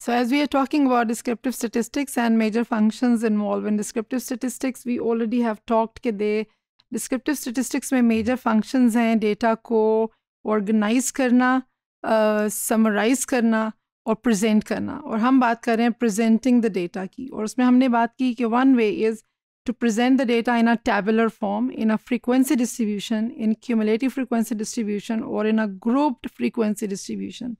So as we are talking about descriptive statistics and major functions involved in descriptive statistics, we already have talked कि they descriptive statistics में major functions हैं data को organize करना, uh, summarize करना और present करना और हम बात कर presenting the data की और उसमें हमने बात one way is to present the data in a tabular form, in a frequency distribution, in cumulative frequency distribution, or in a grouped frequency distribution.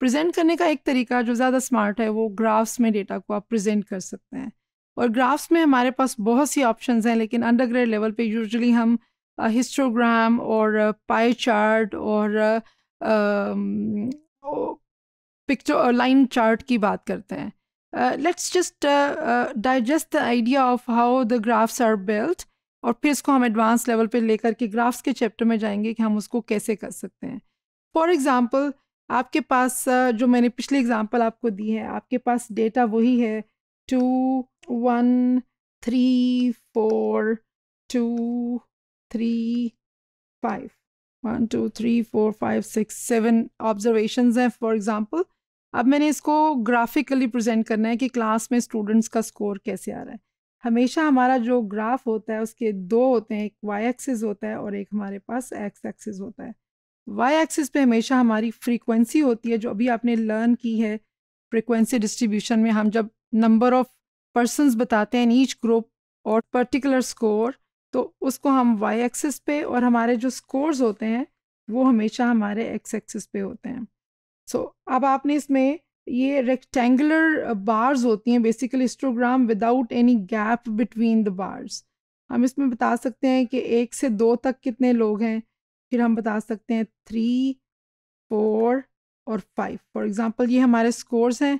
Present करने का एक तरीका जो ज़्यादा स्मार्ट है वो ग्राफ्स में डेटा को आप प्रेजेंट कर सकते हैं और ग्राफ्स में हमारे पास बहुत सी ऑप्शंस हैं लेकिन अंडर लेवल पे यूजुअली हम हिस्टोग्राम और पाई चार्ट और पिक्चर लाइन चार्ट की बात करते हैं let's just digest the idea of how the graphs are built और फिर इसको हम एडवांस लेवल पे लेकर के ग्राफ्स के चैप्टर में जाएंगे कि हम उसको कैसे कर सकते हैं फॉर एग्ज़ाम्पल आपके पास जो मैंने पिछली एग्जांपल आपको दी है आपके पास डेटा वही है two one three four two three five one two three four five six seven observation हैं फॉर एग्जांपल अब मैंने इसको ग्राफिकली प्रेजेंट करना है कि क्लास में स्टूडेंट्स का स्कोर कैसे आ रहा है हमेशा हमारा जो ग्राफ होता है उसके दो होते हैं एक वाई एक्सेस होता है और एक हमारे पास एक्स एक्सेस होता है वाई एक्सिस पे हमेशा हमारी फ्रीक्वेंसी होती है जो अभी आपने लर्न की है फ्रीक्वेंसी डिस्ट्रीब्यूशन में हम जब नंबर ऑफ पर्सनस बताते हैं इन ईच ग्रुप और पर्टिकुलर स्कोर तो उसको हम वाई एक्सिस पे और हमारे जो स्कोर्स होते हैं वो हमेशा हमारे एक्स एक्सिस पे होते हैं सो so, अब आपने इसमें ये रेक्टेंगुलर बार्स होती हैं basically histogram without any gap between the bars हम इसमें बता सकते हैं कि एक से दो तक कितने लोग हैं फिर हम बता सकते हैं थ्री फोर और फाइव फॉर एग्ज़ाम्पल ये हमारे स्कोर्स हैं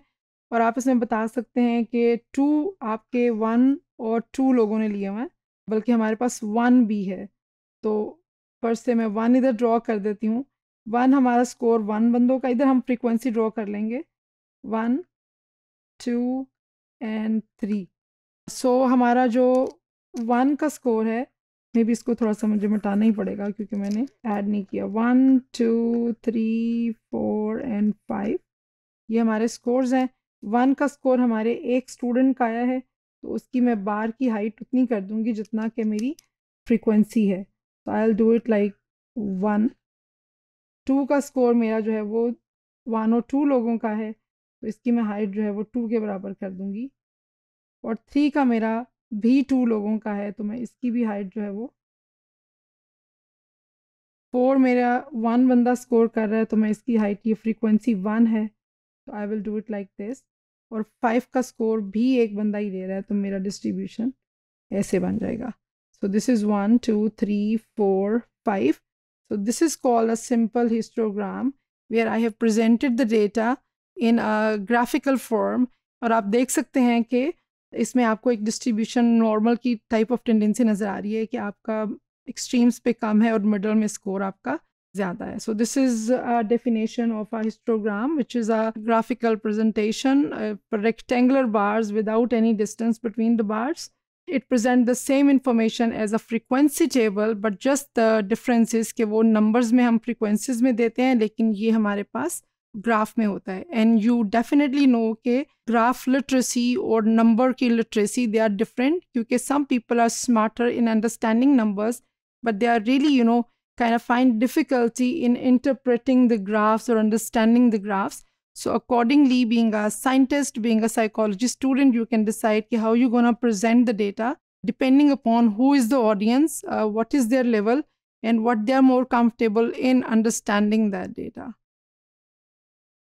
और आप इसमें बता सकते हैं कि टू आपके वन और टू लोगों ने लिए हुए हैं बल्कि हमारे पास वन भी है तो पर से मैं वन इधर ड्रॉ कर देती हूँ वन हमारा स्कोर वन बंदों का इधर हम फ्रीक्वेंसी ड्रॉ कर लेंगे one two and three so हमारा जो वन का स्कोर है मे भी इसको थोड़ा सा मुझे मिटाना ही पड़ेगा क्योंकि मैंने ऐड नहीं किया one two three four and five ये हमारे स्कोर्स हैं वन का स्कोर हमारे एक स्टूडेंट का आया है तो उसकी मैं बार की हाइट उतनी कर दूंगी जितना कि मेरी फ्रीक्वेंसी है तो I'll do it like one two का स्कोर मेरा जो है वो वन और टू लोगों का है तो इसकी मैं हाइट जो है वो टू के बराबर कर दूंगी और थ्री का मेरा भी टू लोगों का है तो मैं इसकी भी हाइट जो है वो फोर मेरा वन बंदा स्कोर कर रहा है तो मैं इसकी हाइट ये फ्रीक्वेंसी वन है तो I will do it like this और फाइव का स्कोर भी एक बंदा ही दे रहा है तो मेरा डिस्ट्रीब्यूशन ऐसे बन जाएगा so this is one two three four five so this is called a simple histogram where I have presented the data in a graphical form और आप देख सकते हैं कि इसमें आपको एक डिस्ट्रीब्यूशन नॉर्मल की टाइप ऑफ टेंडेंसी नज़र आ रही है कि आपका एक्सट्रीम्स पे कम है और मिडल में स्कोर आपका ज़्यादा है so this is a definition of a histogram which is a graphical presentation rectangular bars without any distance between the bars it present the same information as a frequency table but just the differences के वो numbers में हम frequencies में देते हैं लेकिन ये हमारे पास ग्राफ में होता है and you definitely know के graph literacy और number की literacy they are different क्योंकि some people are smarter in understanding numbers but they are really you know kind of find difficulty in interpreting the graphs or understanding the graphs. So accordingly, being a scientist, being a psychology student, you can decide how you're going to present the data depending upon who is the audience, uh, what is their level, and what they're more comfortable in understanding that data.